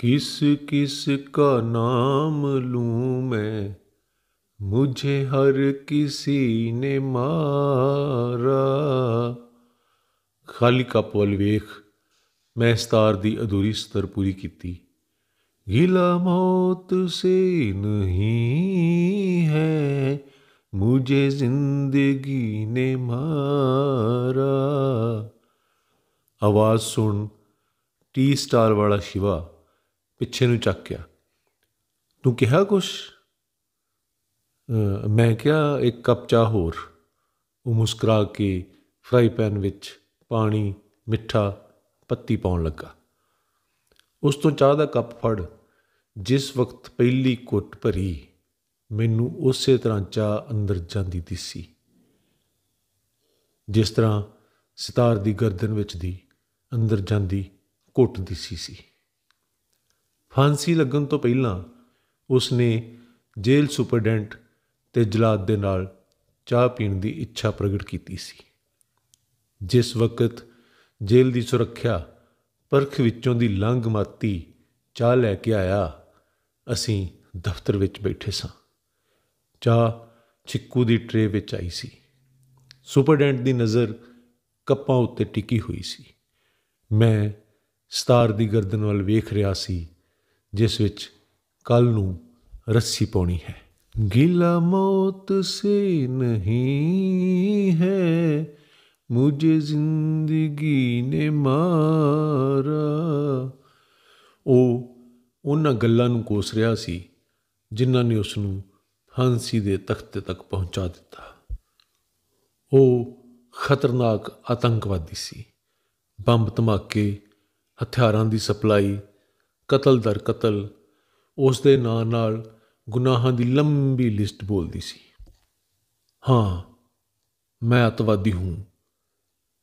किस किस का नाम लू मैं मुझे हर किसी ने मारा खाली वाल वेख मैं स्तार दी अधूरी स्तर पूरी की गिला मौत से नहीं है मुझे जिंदगी ने मारा आवाज़ सुन टी स्टार वाला शिवा ਪਿੱਛੇ ਨੂੰ ਚੱਕਿਆ ਤੂੰ ਕਿਹਾ ਕੁਛ ਮੈਂ ਕਿਹਾ ਇੱਕ ਕੱਪ ਚਾਹ ਹੋਰ ਉਹ ਮੁਸਕਰਾ ਕੇ ਫਰਾਈ ਪੈਨ ਵਿੱਚ ਪਾਣੀ ਮਿੱਠਾ ਪੱਤੀ ਪਾਉਣ ਲੱਗਾ ਉਸ ਤੋਂ ਚਾਹ ਦਾ ਕੱਪ ਫੜ ਜਿਸ ਵਕਤ ਪਹਿਲੀ ਘੁੱਟ ਭਰੀ ਮੈਨੂੰ ਉਸੇ ਤਰ੍ਹਾਂ ਚਾਹ ਅੰਦਰ ਜਾਂਦੀ ਦਿੱਸੀ ਜਿਸ ਤਰ੍ਹਾਂ ਸਿਤਾਰ ਦੀ ਗਰਦਨ ਵਿੱਚ ਦੀ ਅੰਦਰ ਜਾਂਦੀ ਘੁੱਟ ਦਿੱਸੀ ਸੀ ਫਾਂਸੀ ਲੱਗਣ ਤੋਂ ਪਹਿਲਾਂ ਉਸ ਨੇ ਜੇਲ੍ਹ ਸੁਪਰਡੈਂਟ ਤੇ ਜਲਾਦ ਦੇ ਨਾਲ ਚਾਹ ਪੀਣ ਦੀ ਇੱਛਾ ਪ੍ਰਗਟ ਕੀਤੀ ਸੀ ਜਿਸ ਵਕਤ ਜੇਲ੍ਹ ਦੀ ਸੁਰੱਖਿਆ ਪਰਖ ਵਿੱਚੋਂ ਦੀ ਲੰਘ ਮਾਤੀ ਚਾਹ ਲੈ ਕੇ ਆਇਆ ਅਸੀਂ ਦਫ਼ਤਰ ਵਿੱਚ ਬੈਠੇ ਸਾਂ ਚਾਹ ਚਿੱਕੂ ਦੀ ਟਰੇ ਵਿੱਚ ਆਈ ਸੀ ਸੁਪਰਡੈਂਟ ਦੀ ਨਜ਼ਰ ਕੱਪਾਂ ਉੱਤੇ ਟਿਕੀ ਹੋਈ ਸੀ ਮੈਂ ਸਤਾਰ ਦੀ ਗਰਦਨ ਵੱਲ ਵੇਖ ਰਿਹਾ ਸੀ ਜਿਸ ਵਿੱਚ ਕੱਲ ਨੂੰ ਰੱਸੀ ਪਾਉਣੀ ਹੈ ਗਿਲਾ ਮੌਤ ਸੇ ਨਹੀਂ ਹੈ ਮੁਝੇ ਜ਼ਿੰਦਗੀ ਨੇ ਮਾਰਾ ਉਹ ਉਹਨਾਂ ਗੱਲਾਂ ਨੂੰ ਕੋਸ ਰਿਹਾ ਸੀ ਜਿਨ੍ਹਾਂ ਨੇ ਉਸ ਨੂੰ ਫਾਂਸੀ ਦੇ ਤਖਤ ਤੱਕ ਪਹੁੰਚਾ ਦਿੱਤਾ ਉਹ ਖਤਰਨਾਕ ਆਤੰਕਵਾਦੀ ਸੀ ਬੰਬ ਧਮਾਕੇ ਹਥਿਆਰਾਂ ਦੀ ਸਪਲਾਈ ਕਤਲ ਦਰ ਕਤਲ ਉਸ ਦੇ ਨਾਂ ਨਾਲ ਗੁਨਾਹਾਂ ਦੀ ਲੰਬੀ ਲਿਸਟ ਬੋਲਦੀ ਸੀ ਹਾਂ ਮੈਂ ਅਤਵਾਦੀ ਹਾਂ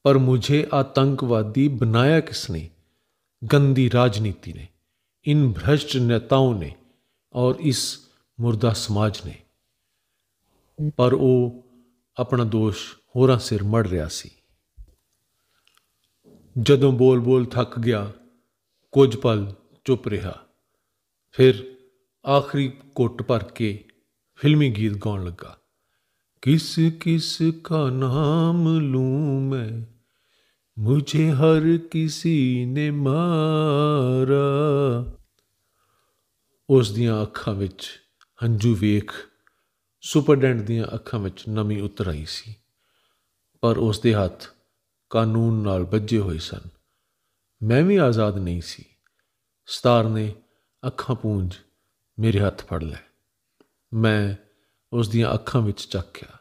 ਪਰ ਮੁਝੇ ਆਤੰਕਵਾਦੀ ਬਣਾਇਆ ਨੇ ਗੰਦੀ ਰਾਜਨੀਤੀ ਨੇ ਇਨ ਭ੍ਰਸ਼ਟ ਨੇਤਾਵਾਂ ਨੇ ਔਰ ਇਸ ਮਰਦਾ ਸਮਾਜ ਨੇ ਪਰ ਉਹ ਆਪਣਾ ਦੋਸ਼ ਹੋਰਾਂ ਸਿਰ ਮੜ ਰਿਹਾ ਸੀ ਜਦੋਂ ਬੋਲ ਬੋਲ ਥੱਕ ਗਿਆ ਕੁਝ ਪਲ ਚੁੱਪ ਰਿਹਾ ਫਿਰ ਆਖਰੀ ਕੋਟ ਭਰ ਕੇ ਫਿਲਮੀ ਗੀਤ ਗਾਉਣ ਲੱਗਾ ਕਿਸ ਕਿਸ ਕਾ ਨਾਮ ਲੂੰ ਮੈਂ ਮੁਝੇ ਹਰ ਕਿਸੇ ਨੇ ਮਾਰਾ ਉਸ ਦੀਆਂ ਅੱਖਾਂ ਵਿੱਚ ਹੰਝੂ ਵੇਖ ਸੁਪਰਡੈਂਟ ਦੀਆਂ ਅੱਖਾਂ ਵਿੱਚ ਨਮੀ ਉਤਰ ਆਈ ਸੀ ਪਰ ਉਸ ਦੇ ਹੱਥ ਕਾਨੂੰਨ ਨਾਲ ਵੱਜੇ ਹੋਏ ਸਨ ਮੈਂ ਵੀ ਆਜ਼ਾਦ ਨਹੀਂ ਸੀ ਸਟਾਰ ਨੇ ਅੱਖਾਂ ਪੂੰਝ ਮੇਰੇ ਹੱਥ ਫੜ ਲਏ ਮੈਂ ਉਸ ਦੀਆਂ ਅੱਖਾਂ ਵਿੱਚ ਚੱਕਿਆ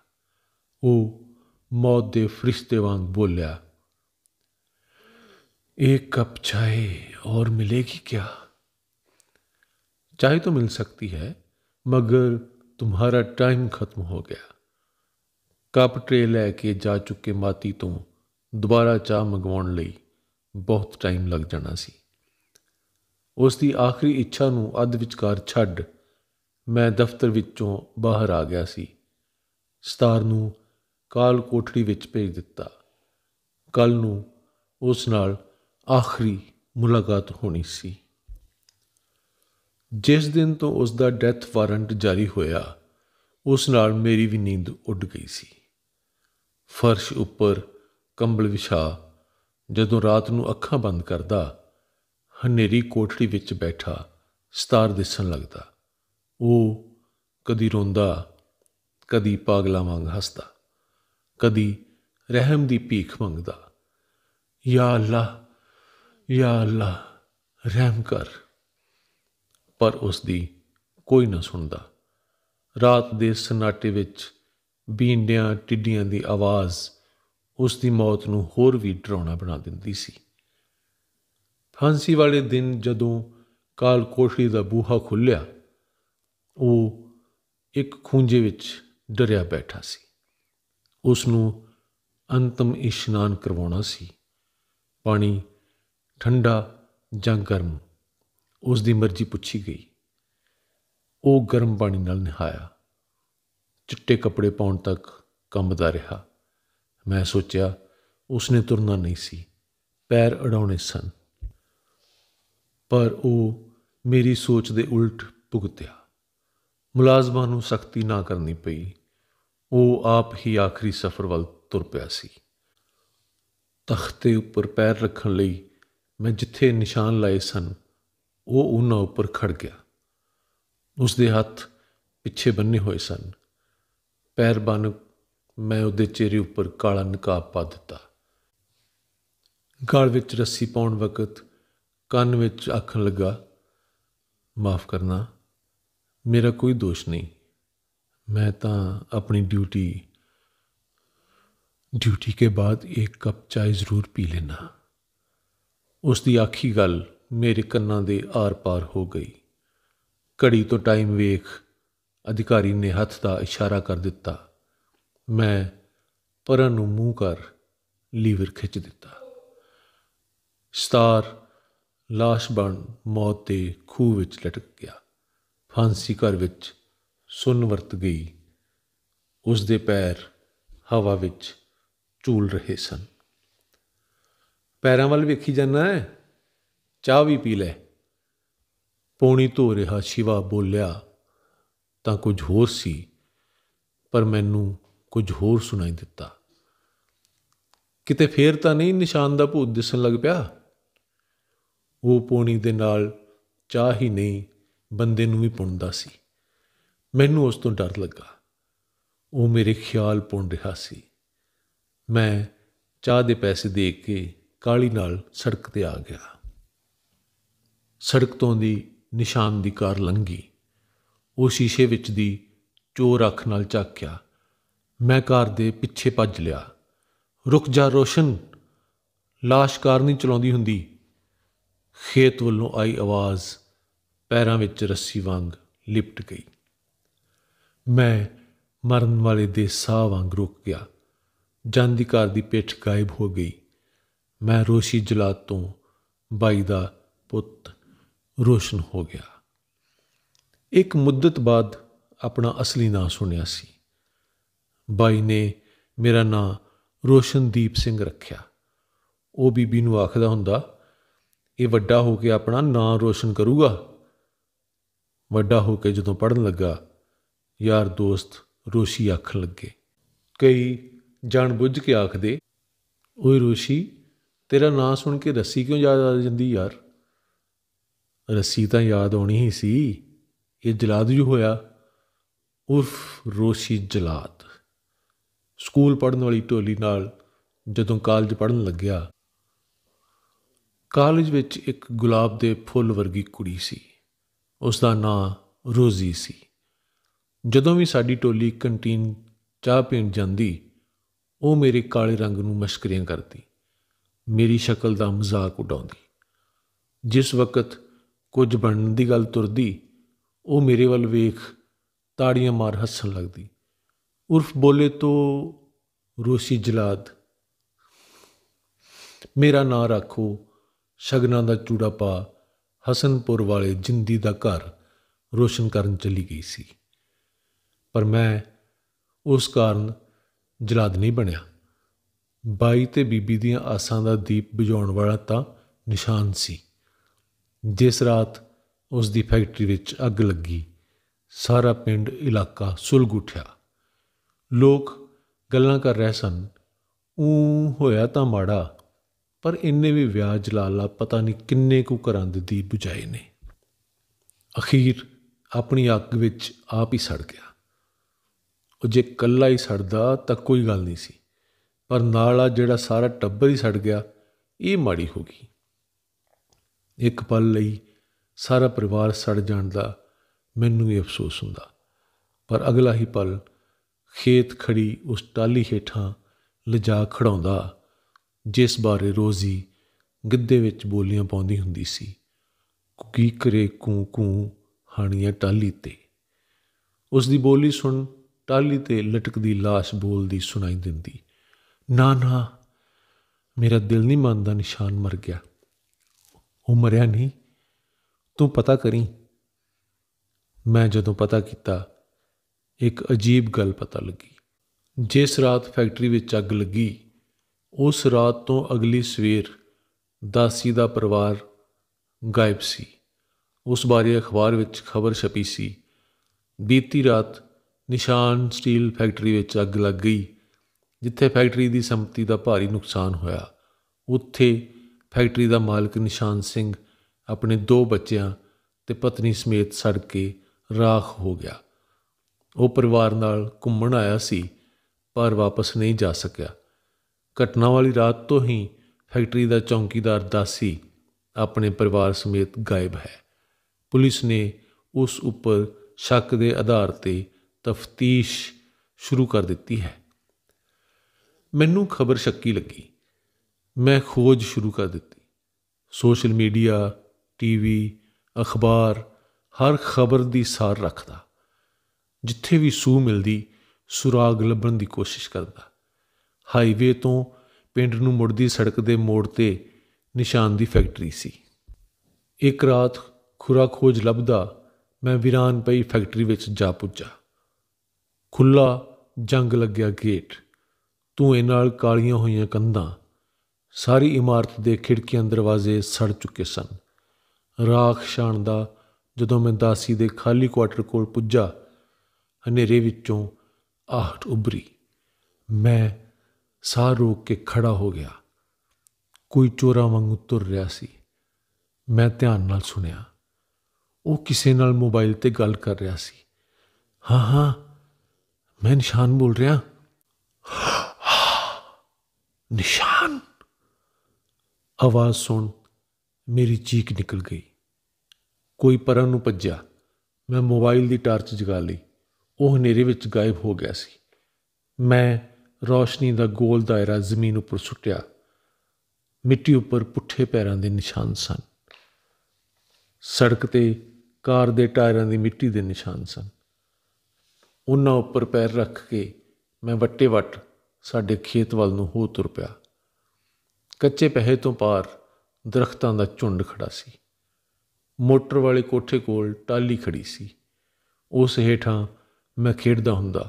ਉਹ ਮੌਤ ਦੇ ਫਰਿਸ਼ਤੇ ਵਾਂਗ ਬੋਲਿਆ एक कप चाय और मिलेगी क्या चाय तो मिल सकती है मगर तुम्हारा टाइम खत्म हो गया कप ट्रे लैके जा चुके माती तो ਦੁਬਾਰਾ ਚਾਹ ਮੰਗਵਾਉਣ ਲਈ ਬਹੁਤ ਟਾਈਮ ਲੱਗ ਜਾਣਾ ਸੀ ਉਸ ਦੀ ਆਖਰੀ ਇੱਛਾ ਨੂੰ ਅੱਧ ਵਿਚਕਾਰ ਛੱਡ ਮੈਂ ਦਫ਼ਤਰ ਵਿੱਚੋਂ ਬਾਹਰ ਆ ਗਿਆ ਸੀ ਸਤਾਰ ਨੂੰ ਕਾਲ ਕੋਠੜੀ ਵਿੱਚ ਭੇਜ ਦਿੱਤਾ ਕੱਲ ਨੂੰ ਉਸ ਨਾਲ ਆਖਰੀ ਮੁਲਾਕਾਤ ਹੋਣੀ ਸੀ ਜਿਸ ਦਿਨ ਤੋਂ ਉਸ ਦਾ ਡੈਥ ਵਾਰੰਟ ਜਾਰੀ ਹੋਇਆ ਉਸ ਨਾਲ ਮੇਰੀ ਵੀ ਨੀਂਦ ਉੱਡ ਗਈ ਸੀ ਫਰਸ਼ ਉੱਪਰ ਕੰਬਲ ਵਿਛਾ ਜਦੋਂ ਰਾਤ ਨੂੰ ਅੱਖਾਂ ਬੰਦ ਕਰਦਾ ਹਨੇਰੀ ਕੋਠੜੀ ਵਿੱਚ ਬੈਠਾ ਸਤਾਰ ਦਿਸਣ ਲੱਗਦਾ ਉਹ ਕਦੀ ਰੋਂਦਾ ਕਦੀ ਪਾਗਲਾ ਵਾਂਗ ਹੱਸਦਾ ਕਦੀ ਰਹਿਮ ਦੀ ਭੀਖ ਮੰਗਦਾ ਯਾ ਅੱਲਾ ਯਾ ਅੱਲਾ ਰਹਿਮ ਕਰ ਪਰ ਉਸ ਦੀ ਕੋਈ ਨਾ ਸੁਣਦਾ ਰਾਤ ਦੇ ਸਨਾਟੇ ਵਿੱਚ ਬੀਂਡਿਆਂ ਟਿੱਡੀਆਂ ਦੀ ਆਵਾਜ਼ ਉਸ ਦੀ ਮੌਤ ਨੂੰ ਹੋਰ ਵੀ ਡਰਾਉਣਾ ਬਣਾ ਦਿੰਦੀ ਸੀ ਹਾਂਸੀ ਵਾਲੇ ਦਿਨ ਜਦੋਂ ਕਾਲ ਕੋਸ਼ੀ ਦਾ ਬੂਹਾ ਖੁੱਲਿਆ ਉਹ ਇੱਕ ਖੂੰਜੇ ਵਿੱਚ ਡਰਿਆ ਬੈਠਾ ਸੀ ਉਸ ਨੂੰ ਅੰਤਮ ਇਸ਼ਨਾਨ ਕਰਵਾਉਣਾ ਸੀ ਪਾਣੀ ਠੰਡਾ ਜਾਂ ਗਰਮ ਉਸ ਦੀ ਮਰਜ਼ੀ ਪੁੱਛੀ ਗਈ ਉਹ ਗਰਮ ਪਾਣੀ ਨਾਲ ਨਹਾਇਆ ਚਿੱਟੇ ਕੱਪੜੇ ਪਾਉਣ ਤੱਕ ਕੰਬਦਾ ਰਿਹਾ ਮੈਂ ਸੋਚਿਆ ਉਸਨੇ ਤੁਰਨਾ ਨਹੀਂ ਸੀ ਪੈਰ ਅੜਾਉਣੇ ਸਨ ਪਰ ਉਹ ਮੇਰੀ ਸੋਚ ਦੇ ਉਲਟ ਭੁਗਤਿਆ ਮੁਲਾਜ਼ਮਾਂ ਨੂੰ ਸਖਤੀ ਨਾ ਕਰਨੀ ਪਈ ਉਹ ਆਪ ਹੀ ਆਖਰੀ ਸਫ਼ਰ ਵੱਲ ਤੁਰ ਪਿਆ ਸੀ ਤਖਤੇ ਉੱਪਰ ਪੈਰ ਰੱਖਣ ਲਈ ਮੈਂ ਜਿੱਥੇ ਨਿਸ਼ਾਨ ਲਾਏ ਸਨ ਉਹ ਉਹਨਾਂ ਉੱਪਰ ਖੜ ਗਿਆ ਉਸ ਦੇ ਹੱਥ ਪਿੱਛੇ ਬੰਨੇ ਹੋਏ ਸਨ ਪੈਰ ਬੰਨ ਮੈਂ ਉਹਦੇ ਚਿਹਰੇ ਉੱਪਰ ਕਾਲਾ ਨਕਾਬ ਪਾ ਦਿੱਤਾ ਗਲ ਵਿੱਚ ਰੱਸੀ ਪਾਉਣ ਵਕਤ ਕੰਨ ਵਿੱਚ ਅੱਖ ਲੱਗਾ ਮਾਫ ਕਰਨਾ ਮੇਰਾ ਕੋਈ ਦੋਸ਼ ਨਹੀਂ ਮੈਂ ਤਾਂ ਆਪਣੀ ਡਿਊਟੀ ਡਿਊਟੀ ਕੇ ਬਾਅਦ ਇੱਕ ਕੱਪ ਚਾਹ ਜ਼ਰੂਰ ਪੀ ਲੈਣਾ ਉਸ ਦੀ ਆਖੀ ਗੱਲ ਮੇਰੇ ਕੰਨਾਂ ਦੇ ਆਰ-ਪਾਰ ਹੋ ਗਈ ਘੜੀ ਤੋਂ ਟਾਈਮ ਵੇਖ ਅਧਿਕਾਰੀ ਨੇ ਹੱਥ ਦਾ ਇਸ਼ਾਰਾ ਕਰ ਦਿੱਤਾ ਮੈਂ ਪਰਨ ਨੂੰ ਮੂੰਹ ਕਰ ਲੀਵਰ ਖਿੱਚ ਦਿੱਤਾ ਸਟਾਰ ਲਾਸ਼ ਬਣ ਮੌਤ ਦੇ ਖੂਹ ਵਿੱਚ ਲਟਕ ਗਿਆ ਫਾਂਸੀ ਘਰ ਵਿੱਚ ਸੁੰਨ ਵਰਤ ਗਈ ਉਸ ਦੇ ਪੈਰ ਹਵਾ ਵਿੱਚ ਝੂਲ ਰਹੇ ਸਨ ਪੈਰਾਂ ਵੱਲ ਵੇਖੀ ਜਾਣਾ ਹੈ ਚਾਹ ਵੀ ਪੀ ਲੈ ਪੌਣੀ ਧੋ ਰਿਹਾ ਸ਼ਿਵਾ ਬੋਲਿਆ ਤਾਂ ਕੁਝ ਹੋਰ ਸੀ ਪਰ ਮੈਨੂੰ ਕੁਝ ਹੋਰ ਸੁਣਾਈ ਦਿੱਤਾ ਕਿਤੇ ਫੇਰ ਤਾਂ ਨਹੀਂ ਨਿਸ਼ਾਨ ਦਾ ਭੂਤ ਦਿਸਣ ਲੱਗ ਪਿਆ ਉਹ ਪੋਣੀ ਦੇ ਨਾਲ ਚਾਹ ਹੀ ਨਹੀਂ ਬੰਦੇ ਨੂੰ ਵੀ ਪੁੰਦਾ ਸੀ ਮੈਨੂੰ ਉਸ ਤੋਂ ਡਰ ਲੱਗਾ ਉਹ ਮੇਰੇ ਖਿਆਲ ਪੁੰਡ ਰਿਹਾ ਸੀ ਮੈਂ ਚਾਹ ਦੇ ਪੈਸੇ ਦੇ ਕੇ ਕਾਲੀ ਨਾਲ ਸੜਕ ਤੇ ਆ ਗਿਆ ਸੜਕ ਤੋਂ ਦੀ ਨਿਸ਼ਾਨ ਦੀ ਕਾਰ ਲੰਗੀ ਉਹ ਸ਼ੀਸ਼ੇ ਵਿੱਚ ਦੀ ਚੋਰ ਅੱਖ ਨਾਲ ਚੱਕਿਆ ਮੈਂ ਕਾਰ ਦੇ ਪਿੱਛੇ ਭੱਜ ਲਿਆ ਰੁਕ ਜਾ ਰੋਸ਼ਨ ਲਾਸ਼ ਕਾਰ ਨਹੀਂ ਚਲਾਉਂਦੀ ਹੁੰਦੀ ਖੇਤ ਵੱਲੋਂ ਆਈ ਆਵਾਜ਼ ਪੈਰਾਂ ਵਿੱਚ ਰੱਸੀ ਵਾਂਗ ਲਿਪਟ ਗਈ ਮੈਂ ਮਰਨ ਵਾਲੇ ਦੇ ਸਾਹ ਵਾਂਗ ਰੁਕ ਗਿਆ ਜਾਂਦੀ ਕਾਰ ਦੀ ਪਿੱਠ ਗਾਇਬ ਹੋ ਗਈ ਮੈਂ ਰੋਸ਼ੀ ਜਲਾਤ ਤੋਂ ਬਾਈ ਦਾ ਪੁੱਤ ਰੋਸ਼ਨ ਹੋ ਗਿਆ ਇੱਕ ਮੁੱਦਤ ਬਾਅਦ ਆਪਣਾ ਅਸਲੀ ਨਾਂ ਸੁਣਿਆ ਸੀ ਬਾਈ ਨੇ ਮੇਰਾ ਨਾਂ ਰੋਸ਼ਨਦੀਪ ਸਿੰਘ ਰੱਖਿਆ ਉਹ ਬੀਬੀ ਨੂੰ ਆਖਦਾ ਹੁੰਦਾ ਇਹ ਵੱਡਾ ਹੋ ਕੇ ਆਪਣਾ ਨਾਮ ਰੋਸ਼ਨ ਕਰੂਗਾ ਵੱਡਾ ਹੋ ਕੇ ਜਦੋਂ ਪੜਨ ਲੱਗਾ ਯਾਰ ਦੋਸਤ ਰੋਸ਼ੀ ਅੱਖ ਲੱਗੇ ਕਈ ਜਾਣ ਬੁੱਝ ਕੇ ਆਖਦੇ ਓਏ ਰੋਸ਼ੀ ਤੇਰਾ ਨਾਂ ਸੁਣ ਕੇ ਰੱਸੀ ਕਿਉਂ ਯਾਦ ਆ ਜਾਂਦੀ ਯਾਰ ਰੱਸੀ ਤਾਂ ਯਾਦ ਆਉਣੀ ਹੀ ਸੀ ਇਹ ਜਲਾਦ ਜੂ ਹੋਇਆ ਉਰਫ ਰੋਸ਼ੀ ਜਲਾਦ ਸਕੂਲ ਪੜਨ ਵਾਲੀ ਟੋਲੀ ਨਾਲ ਜਦੋਂ ਕਾਲਜ ਪੜਨ ਲੱਗਿਆ ਕਾਲਜ ਵਿੱਚ ਇੱਕ ਗੁਲਾਬ ਦੇ ਫੁੱਲ ਵਰਗੀ ਕੁੜੀ ਸੀ ਉਸ ਦਾ ਨਾਂ ਰੋਜ਼ੀ ਸੀ ਜਦੋਂ ਵੀ ਸਾਡੀ ਟੋਲੀ ਕੰਟੀਨ ਚਾਹ ਪੀਣ ਜਾਂਦੀ ਉਹ ਮੇਰੇ ਕਾਲੇ ਰੰਗ ਨੂੰ ਮਸ਼ਕਰੀਆਂ ਕਰਦੀ ਮੇਰੀ ਸ਼ਕਲ ਦਾ ਮਜ਼ਾਕ ਉਡਾਉਂਦੀ ਜਿਸ ਵਕਤ ਕੁਝ ਬਣਨ ਦੀ ਗੱਲ ਤੁਰਦੀ ਉਹ ਮੇਰੇ ਵੱਲ ਵੇਖ ਤਾੜੀਆਂ ਮਾਰ ਹੱਸਣ ਲੱਗਦੀ ਉਰਫ ਬੋਲੇ ਤੋਂ ਰੋਸੀ ਜਲਾਦ ਮੇਰਾ ਨਾਂ ਰੱਖੋ ਸ਼ਗਨਾਂ ਦਾ ਚੂੜਾ ਪਾ ਹਸਨਪੁਰ ਵਾਲੇ ਜਿੰਦੀ ਦਾ ਘਰ ਰੋਸ਼ਨ ਕਰਨ ਚਲੀ ਗਈ ਸੀ ਪਰ ਮੈਂ ਉਸ ਕਾਰਨ ਜਲਾਦ ਨਹੀਂ ਬਣਿਆ ਬਾਈ ਤੇ ਬੀਬੀ ਦੀਆਂ ਆਸਾਂ ਦਾ ਦੀਪ ਬੁਝਾਉਣ ਵਾਲਾ ਤਾਂ ਨਿਸ਼ਾਨ ਸੀ ਜਿਸ ਰਾਤ ਉਸ ਦੀ ਫੈਕਟਰੀ ਵਿੱਚ ਅੱਗ ਲੱਗੀ ਸਾਰਾ ਪਿੰਡ ਇਲਾਕਾ ਸੁਲਗ ਉਠਿਆ ਲੋਕ ਗੱਲਾਂ ਕਰ ਰਹੇ ਸਨ ਉਹ ਹੋਇਆ ਤਾਂ ਮਾੜਾ ਪਰ ਇੰਨੇ ਵੀ ਵਿਆਜ ਲਾ ਲਾ ਪਤਾ ਨਹੀਂ ਕਿੰਨੇ ਕੁ ਘਰਾਂ ਦੇ ਦੀਪ ਬੁਝਾਏ ਨੇ ਅਖੀਰ ਆਪਣੀ ਅੱਗ ਵਿੱਚ ਆਪ ਹੀ ਸੜ ਗਿਆ ਉਹ ਜੇ ਕੱਲਾ ਹੀ ਸੜਦਾ ਤਾਂ ਕੋਈ ਗੱਲ ਨਹੀਂ ਸੀ ਪਰ ਨਾਲ ਆ ਜਿਹੜਾ ਸਾਰਾ ਟੱਬਰ ਹੀ ਸੜ ਗਿਆ ਇਹ ਮਾੜੀ ਹੋ ਗਈ ਇੱਕ ਪਲ ਲਈ ਸਾਰਾ ਪਰਿਵਾਰ ਸੜ ਜਾਣ ਦਾ ਮੈਨੂੰ ਵੀ ਅਫਸੋਸ ਹੁੰਦਾ ਪਰ ਅਗਲਾ ਹੀ ਪਲ ਖੇਤ ਖੜੀ ਉਸ ਟਾਲੀ ਹੇਠਾਂ ਲਿਜਾ ਖੜਾਉਂਦਾ ਜਿਸ ਬਾਰੇ ਰੋਜ਼ੀ ਗਿੱਧੇ ਵਿੱਚ ਬੋਲੀਆਂ ਪਾਉਂਦੀ ਹੁੰਦੀ ਸੀ ਕੁਕੀ ਕਰੇ ਕੂ ਕੂ ਹਣੀਆਂ ਟਾਲੀ ਤੇ ਉਸ ਦੀ ਬੋਲੀ ਸੁਣ ਟਾਲੀ ਤੇ ਲਟਕਦੀ লাশ ਬੋਲਦੀ ਸੁਣਾਈ ਦਿੰਦੀ ਨਾ ਨਾ ਮੇਰਾ ਦਿਲ ਨਹੀਂ ਮੰਨਦਾ ਨਿਸ਼ਾਨ ਮਰ ਗਿਆ ਉਹ ਮਰਿਆ ਨਹੀਂ ਤੂੰ ਪਤਾ ਕਰੀ ਮੈਂ ਜਦੋਂ ਪਤਾ ਕੀਤਾ ਇੱਕ ਅਜੀਬ ਗੱਲ ਪਤਾ ਲੱਗੀ ਜਿਸ ਰਾਤ ਫੈਕਟਰੀ ਵਿੱਚ ਅੱਗ ਲੱਗੀ ਉਸ ਰਾਤ ਤੋਂ ਅਗਲੀ ਸਵੇਰ ਦਾਸੀ ਦਾ ਪਰਿਵਾਰ ਗਾਇਬ ਸੀ ਉਸ ਬਾਰੇ ਅਖਬਾਰ ਵਿੱਚ ਖਬਰ ਛਪੀ ਸੀ ਬੀਤੀ ਰਾਤ ਨਿਸ਼ਾਨ ਸਟੀਲ ਫੈਕਟਰੀ ਵਿੱਚ ਅੱਗ ਲੱਗ ਗਈ ਜਿੱਥੇ ਫੈਕਟਰੀ ਦੀ ਸੰਪਤੀ ਦਾ ਭਾਰੀ ਨੁਕਸਾਨ ਹੋਇਆ ਉੱਥੇ ਫੈਕਟਰੀ ਦਾ ਮਾਲਕ ਨਿਸ਼ਾਨ ਸਿੰਘ ਆਪਣੇ ਦੋ ਬੱਚਿਆਂ ਤੇ ਪਤਨੀ ਸਮੇਤ ਸੜ ਕੇ ਰਾਖ ਹੋ ਗਿਆ ਉਹ ਪਰਿਵਾਰ ਨਾਲ ਘੁੰਮਣ ਆਇਆ ਸੀ ਪਰ ਵਾਪਸ ਨਹੀਂ ਜਾ ਸਕਿਆ ਘਟਨਾ ਵਾਲੀ ਰਾਤ ਤੋਂ ਹੀ ਫੈਕਟਰੀ ਦਾ ਚੌਂਕੀਦਾਰ ਦਾਸੀ ਆਪਣੇ ਪਰਿਵਾਰ ਸਮੇਤ ਗਾਇਬ ਹੈ ਪੁਲਿਸ ਨੇ ਉਸ ਉੱਪਰ ਸ਼ੱਕ ਦੇ ਆਧਾਰ ਤੇ ਤਫਤੀਸ਼ ਸ਼ੁਰੂ ਕਰ ਦਿੱਤੀ ਹੈ ਮੈਨੂੰ ਖਬਰ ਸ਼ੱਕੀ ਲੱਗੀ ਮੈਂ ਖੋਜ ਸ਼ੁਰੂ ਕਰ ਦਿੱਤੀ ਸੋਸ਼ਲ ਮੀਡੀਆ ਟੀਵੀ ਅਖਬਾਰ ਹਰ ਖਬਰ ਦੀ ਸਾਰ ਰੱਖਦਾ ਜਿੱਥੇ ਵੀ ਸੂ ਮਿਲਦੀ ਸੁਰਾਗ ਲੱਭਣ ਦੀ ਕੋਸ਼ਿਸ਼ ਕਰਦਾ ਹਾਈਵੇ ਤੋਂ ਪਿੰਡ ਨੂੰ ਮੁੜਦੀ ਸੜਕ ਦੇ ਮੋੜ ਤੇ ਨਿਸ਼ਾਨ ਦੀ ਫੈਕਟਰੀ ਸੀ ਇੱਕ ਰਾਤ ਖੁਰਾ ਖੋਜ ਲੱਭਦਾ ਮੈਂ ਵਿਰਾਨ ਪਈ ਫੈਕਟਰੀ ਵਿੱਚ ਜਾ ਪੁੱਜਾ ਖੁੱਲਾ ਜੰਗ ਲੱਗਿਆ ਗੇਟ ਇਹ ਨਾਲ ਕਾਲੀਆਂ ਹੋਈਆਂ ਕੰਧਾਂ ਸਾਰੀ ਇਮਾਰਤ ਦੇ ਖਿੜਕੀਆਂ ਦਰਵਾਜ਼ੇ ਸੜ ਚੁੱਕੇ ਸਨ ਰਾਖ ਛਾਣ ਦਾ ਜਦੋਂ ਮੈਂ ਦਾਸੀ ਦੇ ਖਾਲੀ ਕੁਆਟਰ ਕੋਲ ਪੁੱਜਾ ਹਨੇਰੇ ਵਿੱਚੋਂ ਆਹਟ ਉਭਰੀ ਮੈਂ ਸਾਹ ਰੋਕ ਕੇ ਖੜਾ ਹੋ ਗਿਆ ਕੋਈ ਚੋਰਾ ਵਾਂਗੂ ਤੁਰ ਰਿਹਾ ਸੀ ਮੈਂ ਧਿਆਨ ਨਾਲ ਸੁਣਿਆ ਉਹ ਕਿਸੇ ਨਾਲ ਮੋਬਾਈਲ ਤੇ ਗੱਲ ਕਰ ਰਿਹਾ ਸੀ ਹਾਂ ਹਾਂ ਮੈਂ ਨਿਸ਼ਾਨ ਬੋਲ ਰਿਹਾ ਨਿਸ਼ਾਨ ਆਵਾਜ਼ ਸੁਣ ਮੇਰੀ ਚੀਕ ਨਿਕਲ ਗਈ ਕੋਈ ਪਰਾਂ ਨੂੰ ਭੱਜਿਆ ਮੈਂ ਮੋਬਾਈਲ ਦੀ ਟਾਰਚ ਜਗਾ ਲਈ ਉਹ ਹਨੇਰੇ ਵਿੱਚ ਗਾਇਬ ਹੋ ਗਿਆ ਸੀ ਮੈਂ ਰੌਸ਼ਨੀ ਦਾ ਗੋਲ ਦਾਇਰਾ ਜ਼ਮੀਨ ਉੱਪਰ ਸੁੱਟਿਆ ਮਿੱਟੀ ਉੱਪਰ ਪੁੱਠੇ ਪੈਰਾਂ ਦੇ ਨਿਸ਼ਾਨ ਸਨ ਸੜਕ ਤੇ ਕਾਰ ਦੇ ਟਾਇਰਾਂ ਦੀ ਮਿੱਟੀ ਦੇ ਨਿਸ਼ਾਨ ਸਨ ਉਹਨਾਂ ਉੱਪਰ ਪੈਰ ਰੱਖ ਕੇ ਮੈਂ ਵੱਟੇ ਵੱਟ ਸਾਡੇ ਖੇਤ ਵੱਲ ਨੂੰ ਹੋ ਤੁਰ ਪਿਆ ਕੱਚੇ ਪਹੇ ਤੋਂ ਪਾਰ ਦਰਖਤਾਂ ਦਾ ਝੁੰਡ ਖੜਾ ਸੀ ਮੋਟਰ ਵਾਲੇ ਕੋਠੇ ਕੋਲ ਟਾਲੀ ਖੜੀ ਸੀ ਉਸ ਹੇਠਾਂ ਮੈਂ ਖੇਡਦਾ ਹੁੰਦਾ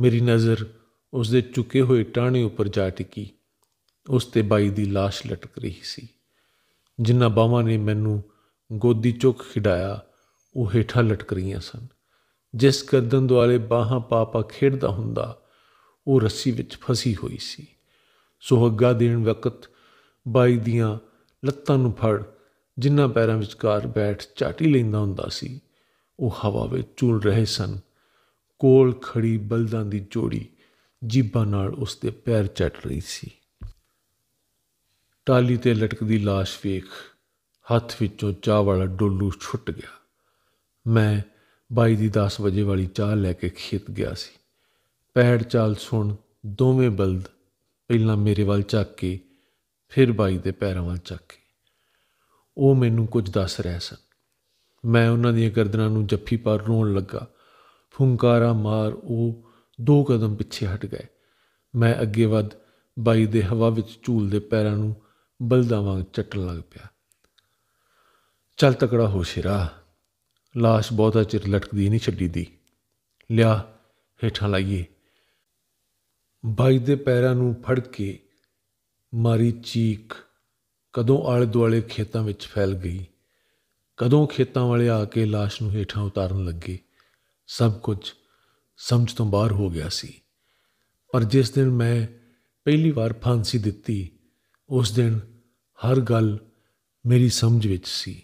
ਮੇਰੀ ਨਜ਼ਰ ਉਸ ਦੇ ਝੁਕੇ ਹੋਏ ਟਾਹਣੇ ਉੱਪਰ ਜਾ ਟਿਕੀ ਉਸ ਤੇ ਬਾਈ ਦੀ লাশ ਲਟਕ ਰਹੀ ਸੀ ਜਿੰਨਾ ਬਾਹਾਂ ਨੇ ਮੈਨੂੰ ਗੋਦੀ ਚੁੱਕ ਖਿਡਾਇਆ ਉਹ ਹੇਠਾਂ ਲਟਕ ਰਹੀਆਂ ਸਨ ਜਿਸ ਗਰਦਨ ਦੁਆਲੇ ਬਾਹਾਂ ਪਾਪਾ ਖੇਡਦਾ ਹੁੰਦਾ ਉਹ ਰੱਸੀ ਵਿੱਚ ਫਸੀ ਹੋਈ ਸੀ ਸੁਹੱਗਾ ਦੇਣ ਵਕਤ ਬਾਈ ਦੀਆਂ ਲੱਤਾਂ ਨੂੰ ਫੜ ਜਿੰਨਾ ਪੈਰਾਂ ਵਿਚਕਾਰ ਬੈਠ ਚਾਟੀ ਲੈਂਦਾ ਹੁੰਦਾ ਸੀ ਉਹ ਹਵਾ ਵਿੱਚ ਝੂਲ ਰਹੇ ਸਨ ਕੋਲ ਖੜੀ ਬਲਦਾਂ ਦੀ ਜੋੜੀ ਜੀਬਾਂ ਨਾਲ ਉਸ ਦੇ ਪੈਰ ਚੱਟ ਰਹੀ ਸੀ ਟਾਲੀ ਤੇ ਲਟਕਦੀ লাশ ਵੇਖ ਹੱਥ ਵਿੱਚੋਂ ਚਾਹ ਵਾਲਾ ਡੋਲੂ ਛੁੱਟ ਗਿਆ ਮੈਂ ਬਾਈ ਦੀ 10 ਵਜੇ ਵਾਲੀ ਚਾਹ ਲੈ ਕੇ ਖੇਤ ਗਿਆ ਸੀ ਪੈੜ ਚਾਲ ਸੁਣ ਦੋਵੇਂ ਬਲਦ ਪਹਿਲਾਂ ਮੇਰੇ ਵੱਲ ਚੱਕ ਕੇ ਫਿਰ ਬਾਈ ਦੇ ਪੈਰਾਂ ਵੱਲ ਚੱਕ ਕੇ ਉਹ ਮੈਨੂੰ ਕੁਝ ਦੱਸ ਰਿਹਾ ਸੀ ਮੈਂ ਉਹਨਾਂ ਦੀਆਂ ਗਰਦਨਾਂ ਨੂੰ ਜੱਫੀ ਪਰ ਰੋਣ ਲੱਗਾ ਫੁੰਕਾਰਾ ਮਾਰ ਉਹ ਦੋ ਕਦਮ ਪਿੱਛੇ ਹਟ ਗਏ ਮੈਂ ਅੱਗੇ ਵੱਧ ਬਾਈ ਦੇ ਹਵਾ ਵਿੱਚ ਝੂਲਦੇ ਪੈਰਾਂ ਨੂੰ ਬਲਦਾਂ ਵਾਂਗ ਚੱਟਣ ਲੱਗ ਪਿਆ ਚੱਲ ਤਕੜਾ ਹੋ ਸ਼ਿਰਾ লাশ ਬਹੁਤਾ ਚਿਰ ਲਟਕਦੀ ਨਹੀਂ ਛੱਡੀ ਦੀ ਲਿਆ ਹੇਠਾਂ ਲਾਈਏ ਬਾਈ ਦੇ ਪੈਰਾਂ ਨੂੰ ਫੜ ਕੇ ਮਾਰੀ ਚੀਕ ਕਦੋਂ ਆਲੇ ਦੁਆਲੇ ਖੇਤਾਂ ਵਿੱਚ ਫੈਲ ਗਈ ਕਦੋਂ ਖੇਤਾਂ ਵਾਲੇ ਆ ਕੇ লাশ ਨੂੰ ਹੇਠਾਂ ਉਤਾਰਨ ਲੱਗੇ ਸਭ ਕੁਝ ਸਮਝ ਤੋਂ ਬਾਹਰ ਹੋ ਗਿਆ ਸੀ ਪਰ ਜਿਸ ਦਿਨ ਮੈਂ ਪਹਿਲੀ ਵਾਰ ਫਾਂਸੀ ਦਿੱਤੀ ਉਸ ਦਿਨ ਹਰ ਗੱਲ ਮੇਰੀ ਸਮਝ ਵਿੱਚ ਸੀ